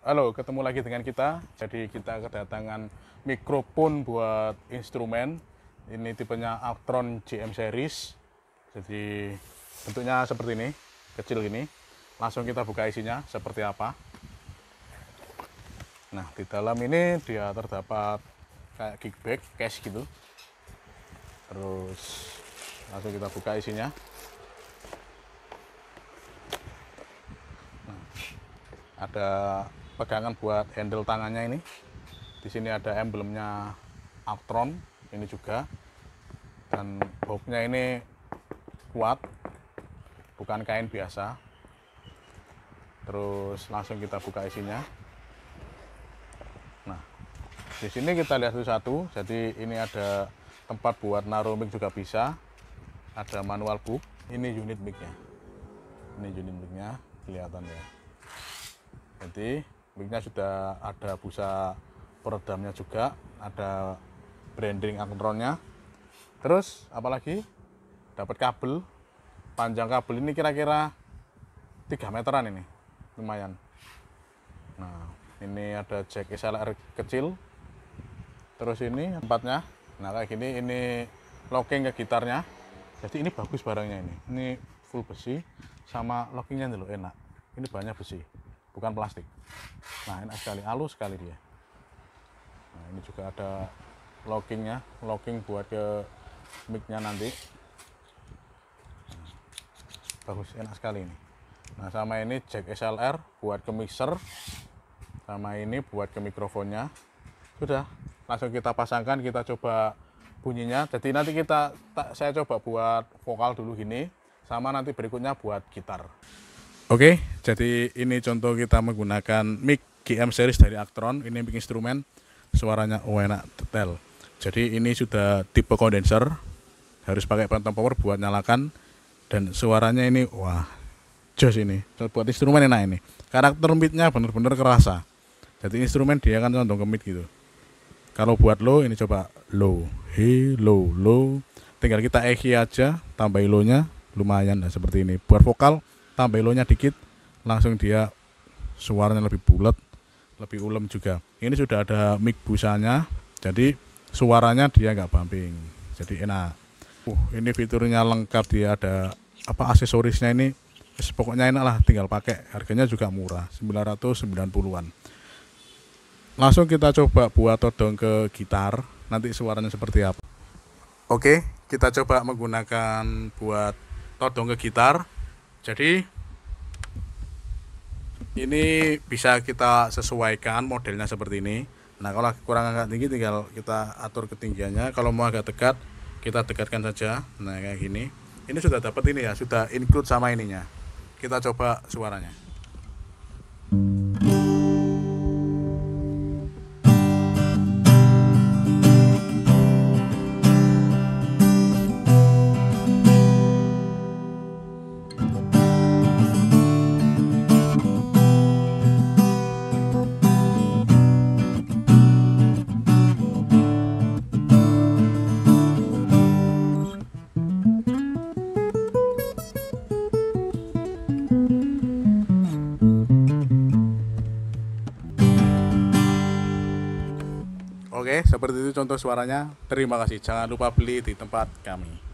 Halo, ketemu lagi dengan kita. Jadi kita kedatangan mikrofon buat instrumen. Ini tipenya Actron GM series. Jadi bentuknya seperti ini, kecil ini Langsung kita buka isinya seperti apa. Nah, di dalam ini dia terdapat kayak kickback, case gitu. Terus langsung kita buka isinya. Nah, ada pegangan buat handle tangannya ini di sini ada emblemnya Actron ini juga dan bobnya ini kuat bukan kain biasa terus langsung kita buka isinya nah di sini kita lihat satu-satu jadi ini ada tempat buat naruh mic juga bisa ada manual book ini unit micnya ini unit micnya kelihatan ya jadi berikutnya sudah ada busa peredamnya juga ada branding angkronnya terus apalagi dapat kabel panjang kabel ini kira-kira 3 meteran ini lumayan nah ini ada jack SLR kecil terus ini tempatnya nah kayak gini ini locking ke gitarnya jadi ini bagus barangnya ini ini full besi sama lockingnya dulu enak ini banyak besi bukan plastik. Nah enak sekali, halus sekali dia. Nah ini juga ada lockingnya, locking buat ke micnya nanti. Nah, bagus, enak sekali ini. Nah sama ini jack SLR buat ke mixer, sama ini buat ke mikrofonnya. Sudah, langsung kita pasangkan, kita coba bunyinya. Jadi nanti kita, saya coba buat vokal dulu ini, sama nanti berikutnya buat gitar. Oke, jadi ini contoh kita menggunakan mic GM series dari Actron, ini mic instrumen, suaranya oh enak detail. Jadi ini sudah tipe kondenser, harus pakai phantom power buat nyalakan dan suaranya ini wah jos ini. Buat instrumen enak ini. Karakter midnya benar-benar kerasa. Jadi instrumen dia kan condong ke mic gitu. Kalau buat low ini coba low, he low low. Tinggal kita EQ aja, tambah low-nya lumayan lah seperti ini. Buat vokal tambelonya dikit langsung dia suaranya lebih bulat lebih ulem juga ini sudah ada mic busanya jadi suaranya dia nggak bumping jadi enak uh, ini fiturnya lengkap dia ada apa aksesorisnya ini pokoknya enak lah tinggal pakai harganya juga murah 990-an langsung kita coba buat todong ke gitar nanti suaranya seperti apa oke kita coba menggunakan buat todong ke gitar jadi ini bisa kita sesuaikan modelnya seperti ini nah kalau kurang agak tinggi tinggal kita atur ketinggiannya kalau mau agak dekat kita dekatkan saja nah kayak gini ini sudah dapat ini ya sudah include sama ininya kita coba suaranya Thank you. Oke, seperti itu contoh suaranya. Terima kasih. Jangan lupa beli di tempat kami.